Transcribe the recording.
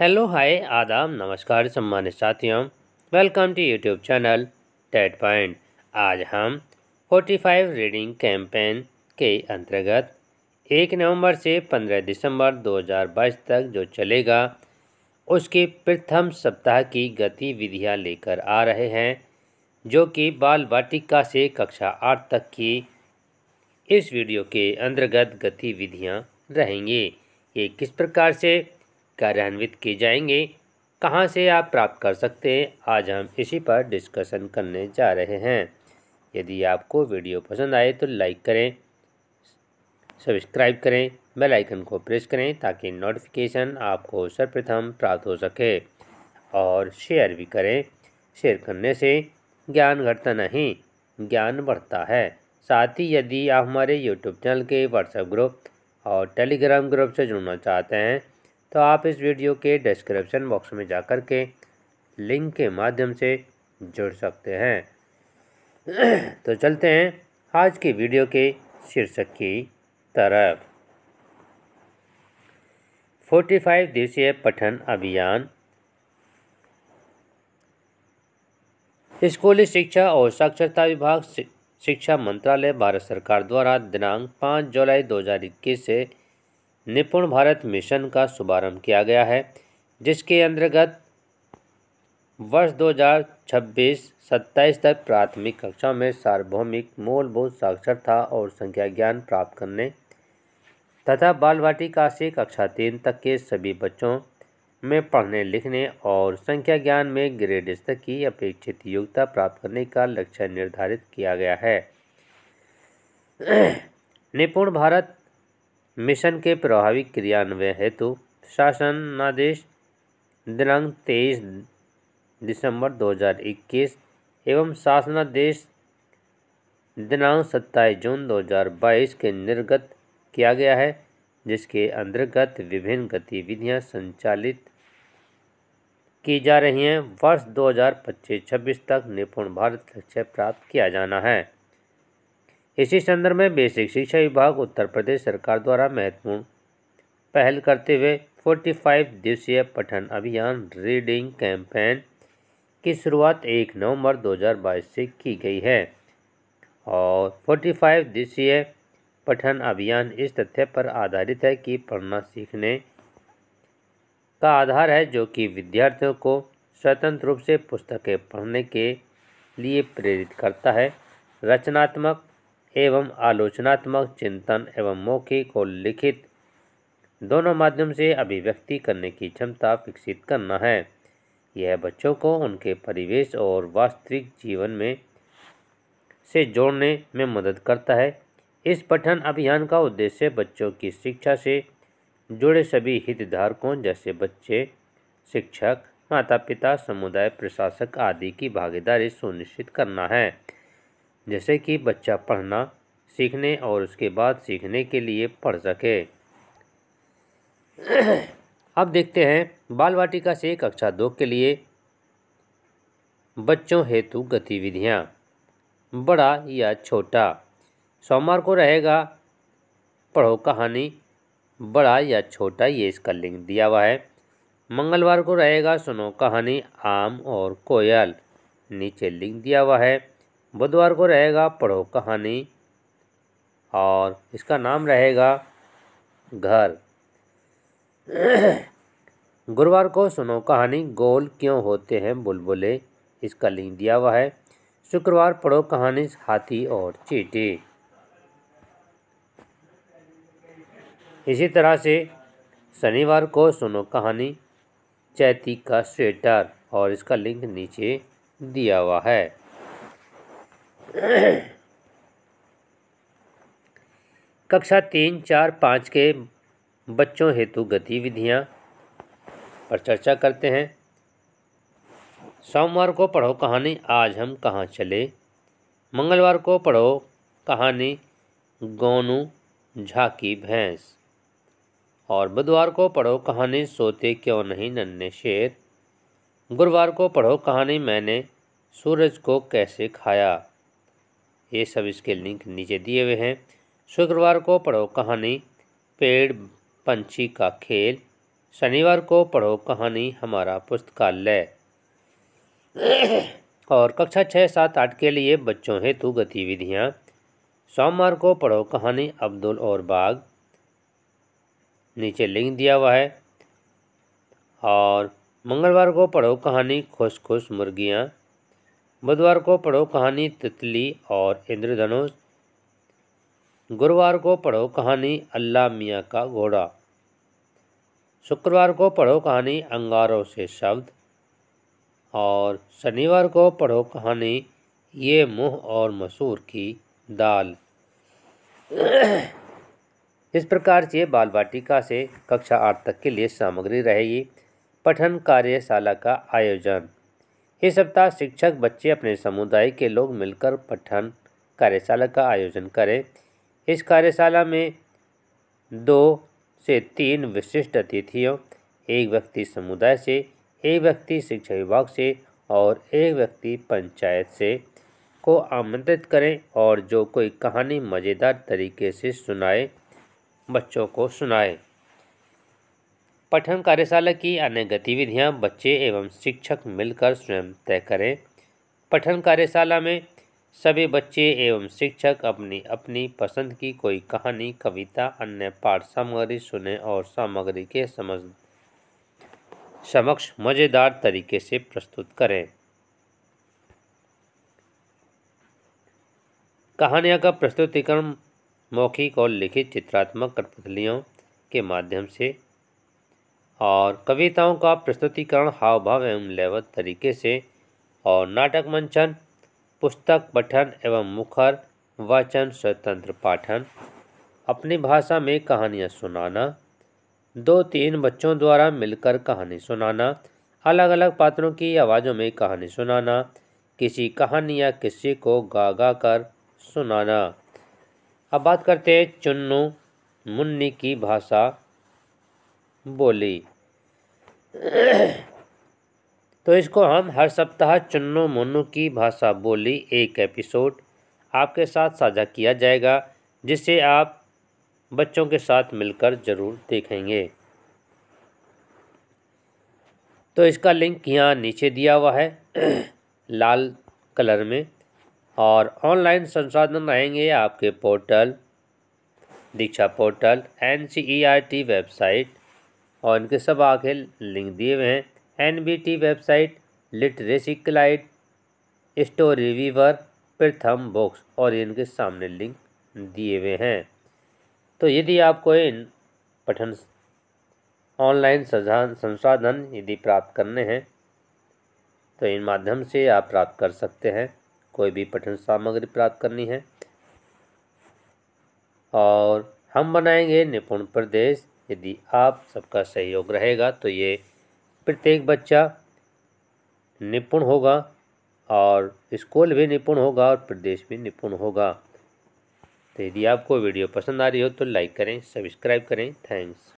hello hi आदाब नमस्कार सम्मानित साथियों welcome to YouTube channel TET point आज हम 45 रीडिंग कैंपेन के अंतर्गत 1 नवंबर से 15 दिसंबर 2022 तक जो चलेगा उसके प्रथम सप्ताह की गतिविधियां लेकर आ रहे हैं जो कि बाल वाटिका से कक्षा आठ तक की इस वीडियो के अंतर्गत गतिविधियां रहेंगी ये किस प्रकार से कार्यान्वित किए जाएंगे कहाँ से आप प्राप्त कर सकते हैं आज हम इसी पर डिस्कशन करने जा रहे हैं यदि आपको वीडियो पसंद आए तो लाइक करें सब्सक्राइब करें बेल आइकन को प्रेस करें ताकि नोटिफिकेशन आपको सर्वप्रथम प्राप्त हो सके और शेयर भी करें शेयर करने से ज्ञान घटता नहीं ज्ञान बढ़ता है साथ ही यदि आप हमारे यूट्यूब चैनल के व्हाट्सएप ग्रुप और टेलीग्राम ग्रुप से जुड़ना चाहते हैं तो आप इस वीडियो के डिस्क्रिप्शन बॉक्स में जाकर के लिंक के माध्यम से जुड़ सकते हैं तो चलते हैं आज की वीडियो के शीर्षक की तरफ 45 दिवसीय पठन अभियान स्कूली शिक्षा और साक्षरता विभाग शिक्षा मंत्रालय भारत सरकार द्वारा दिनांक 5 जुलाई 2021 से निपुण भारत मिशन का शुभारंभ किया गया है जिसके अंतर्गत वर्ष 2026-27 तक प्राथमिक कक्षा में सार्वभौमिक मूलभूत साक्षरता और संख्या ज्ञान प्राप्त करने तथा बाल वाटिका से कक्षा तीन तक के सभी बच्चों में पढ़ने लिखने और संख्या ज्ञान में ग्रेड स्तर की अपेक्षित योग्यता प्राप्त करने का लक्ष्य निर्धारित किया गया है निपुण भारत मिशन के प्रभावी क्रियान्वयन हेतु शासनादेश दिनांक तेईस दिसंबर 2021 एवं शासनादेश दिनांक सत्ताईस जून 2022 के निर्गत किया गया है जिसके अंतर्गत विभिन्न गतिविधियां संचालित की जा रही हैं वर्ष 2025-26 तक निपुण भारत लक्ष्य प्राप्त किया जाना है इसी संदर्भ में बेसिक शिक्षा विभाग उत्तर प्रदेश सरकार द्वारा महत्वपूर्ण पहल करते हुए 45 दिवसीय पठन अभियान रीडिंग कैंपेन की शुरुआत 1 नवंबर 2022 से की गई है और 45 दिवसीय पठन अभियान इस तथ्य पर आधारित है कि पढ़ना सीखने का आधार है जो कि विद्यार्थियों को स्वतंत्र रूप से पुस्तकें पढ़ने के लिए प्रेरित करता है रचनात्मक एवं आलोचनात्मक चिंतन एवं मौखिक और लिखित दोनों माध्यम से अभिव्यक्ति करने की क्षमता विकसित करना है यह बच्चों को उनके परिवेश और वास्तविक जीवन में से जोड़ने में मदद करता है इस पठन अभियान का उद्देश्य बच्चों की शिक्षा से जुड़े सभी हितधारकों जैसे बच्चे शिक्षक माता पिता समुदाय प्रशासक आदि की भागीदारी सुनिश्चित करना है जैसे कि बच्चा पढ़ना सीखने और उसके बाद सीखने के लिए पढ़ सके अब देखते हैं बाल वाटिका से कक्षा दो के लिए बच्चों हेतु गतिविधियाँ बड़ा या छोटा सोमवार को रहेगा पढ़ो कहानी बड़ा या छोटा ये इसका लिंक दिया हुआ है मंगलवार को रहेगा सुनो कहानी आम और कोयल नीचे लिंक दिया हुआ है बुधवार को रहेगा पढ़ो कहानी और इसका नाम रहेगा घर गुरुवार को सुनो कहानी गोल क्यों होते हैं बुलबुले इसका लिंक दिया हुआ है शुक्रवार पढ़ो कहानी हाथी और चीटी इसी तरह से शनिवार को सुनो कहानी चैती का स्वेटर और इसका लिंक नीचे दिया हुआ है कक्षा तीन चार पाँच के बच्चों हेतु गतिविधियाँ पर चर्चा करते हैं सोमवार को पढ़ो कहानी आज हम कहाँ चले मंगलवार को पढ़ो कहानी गोनू झाकी भैंस और बुधवार को पढ़ो कहानी सोते क्यों नहीं नन्हे शेर गुरुवार को पढ़ो कहानी मैंने सूरज को कैसे खाया ये सब इसके लिंक नीचे दिए हुए हैं शुक्रवार को पढ़ो कहानी पेड़ पंछी का खेल शनिवार को पढ़ो कहानी हमारा पुस्तकालय और कक्षा छः सात आठ के लिए बच्चों हेतु गतिविधियाँ सोमवार को पढ़ो कहानी अब्दुल और बाग नीचे लिंक दिया हुआ है और मंगलवार को पढ़ो कहानी खुश खुश मुर्गियाँ बुधवार को पढ़ो कहानी तितली और इंद्रधनुष गुरुवार को पढ़ो कहानी अल्लाह मियाँ का घोड़ा शुक्रवार को पढ़ो कहानी अंगारों से शब्द और शनिवार को पढ़ो कहानी ये मुँह और मसूर की दाल इस प्रकार से बाल वाटिका से कक्षा आठ तक के लिए सामग्री रहेगी पठन कार्यशाला का आयोजन इस सप्ताह शिक्षक बच्चे अपने समुदाय के लोग मिलकर पठन कार्यशाला का आयोजन करें इस कार्यशाला में दो से तीन विशिष्ट अतिथियों एक व्यक्ति समुदाय से एक व्यक्ति शिक्षा विभाग से और एक व्यक्ति पंचायत से को आमंत्रित करें और जो कोई कहानी मज़ेदार तरीके से सुनाए बच्चों को सुनाए पठन कार्यशाला की अन्य गतिविधियां बच्चे एवं शिक्षक मिलकर स्वयं तय करें पठन कार्यशाला में सभी बच्चे एवं शिक्षक अपनी अपनी पसंद की कोई कहानी कविता अन्य पाठ सामग्री सुने और सामग्री के समझ समक्ष मज़ेदार तरीके से प्रस्तुत करें कहानियाँ का प्रस्तुतिकरण मौखिक और लिखित चित्रात्मक कठपुतलियों के माध्यम से और कविताओं का प्रस्तुतिकरण हाव भाव एवं लेवत तरीके से और नाटक मंचन पुस्तक पठन एवं मुखर वचन स्वतंत्र पाठन अपनी भाषा में कहानियाँ सुनाना दो तीन बच्चों द्वारा मिलकर कहानी सुनाना अलग अलग पात्रों की आवाज़ों में कहानी सुनाना किसी कहानी या किस्से को गा गा कर सुनाना अब बात करते हैं चुन्नू मुन्नी की भाषा बोली तो इसको हम हर सप्ताह चुन्नू मुन्नू की भाषा बोली एक एपिसोड आपके साथ साझा किया जाएगा जिसे आप बच्चों के साथ मिलकर ज़रूर देखेंगे तो इसका लिंक यहाँ नीचे दिया हुआ है लाल कलर में और ऑनलाइन संसाधन रहेंगे आपके portal Diksha portal N C E R T website और इनके सब आगे लिंक दिए हुए हैं N B T website literacy cloud story weaver Pratham books और इनके सामने लिंक दिए हुए हैं तो यदि आपको इन पठन ऑनलाइन संसाधन यदि प्राप्त करने हैं तो इन माध्यम से आप प्राप्त कर सकते हैं कोई भी पठन सामग्री प्राप्त करनी है और हम बनाएंगे निपुण प्रदेश यदि आप सबका सहयोग रहेगा तो ये प्रत्येक बच्चा निपुण होगा और स्कूल भी निपुण होगा और प्रदेश भी निपुण होगा तो यदि आपको वीडियो पसंद आ रही हो तो लाइक करें सब्सक्राइब करें थैंक्स